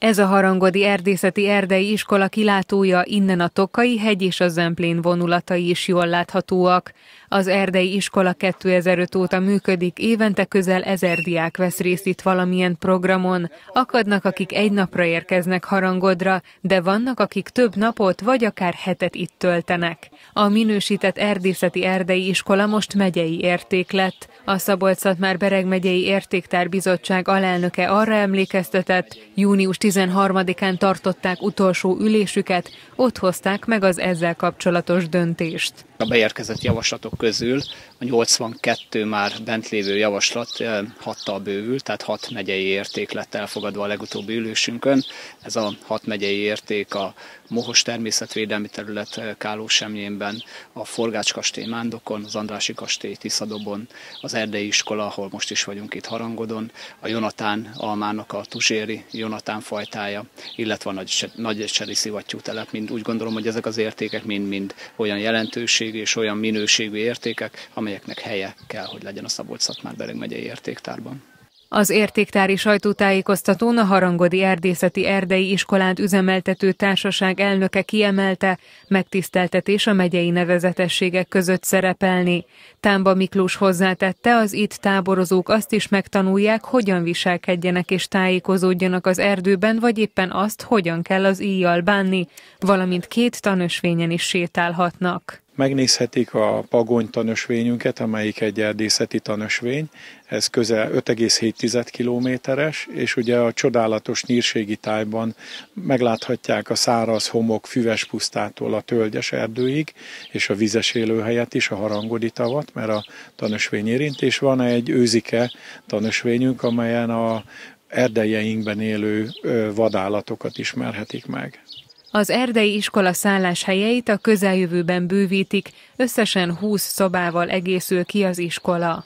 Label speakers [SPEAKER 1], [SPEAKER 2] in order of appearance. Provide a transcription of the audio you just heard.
[SPEAKER 1] Ez a harangodi erdészeti erdei iskola kilátója innen a Tokai hegy és a Zemplén vonulatai is jól láthatóak. Az erdei iskola 2005 óta működik, évente közel ezer diák vesz részt itt valamilyen programon. Akadnak, akik egy napra érkeznek harangodra, de vannak, akik több napot vagy akár hetet itt töltenek. A minősített erdészeti erdei iskola most megyei érték lett. A szabolcs már Bereg megyei értéktárbizottság alelnöke arra emlékeztetett, június 13-án tartották utolsó ülésüket, ott hozták meg az ezzel kapcsolatos döntést.
[SPEAKER 2] A beérkezett javaslatok közül a 82 már bent lévő javaslat eh, hattal bővül, tehát hat megyei érték lett elfogadva a legutóbbi ülésünkön. Ez a hat megyei érték a Mohos természetvédelmi terület eh, Kálósemjénben, a kastély Mándokon, az Andrási kastély Tiszadobon, az erdei iskola, ahol most is vagyunk itt Harangodon, a Jonatán almának a tuzséri Jonatán fajtája, illetve a nagy, nagy cseri szivattyú telep, mind úgy gondolom, hogy ezek az értékek mind-mind olyan jelentőségű és olyan minőségű értékek, amelyeknek helye kell, hogy legyen a szabolcs szatmár megyei értéktárban.
[SPEAKER 1] Az értéktári sajtótájékoztatón a Harangodi Erdészeti Erdei Iskolát üzemeltető társaság elnöke kiemelte, megtiszteltetés a megyei nevezetességek között szerepelni. Támba Miklós hozzátette, az itt táborozók azt is megtanulják, hogyan viselkedjenek és tájékozódjanak az erdőben, vagy éppen azt, hogyan kell az íjjal bánni, valamint két tanösvényen is sétálhatnak.
[SPEAKER 3] Megnézhetik a pagony tanösvényünket, amelyik egy erdészeti tanösvény, ez közel 5,7 kilométeres, és ugye a csodálatos nyírségi tájban megláthatják a száraz homok füves pusztától a tölgyes erdőig, és a vizes élőhelyet is, a harangodi tavat, mert a tanösvény érint, és van egy őzike tanösvényünk, amelyen a erdejeinkben élő vadállatokat ismerhetik meg.
[SPEAKER 1] Az erdei iskola szálláshelyeit a közeljövőben bővítik, összesen 20 szobával egészül ki az iskola.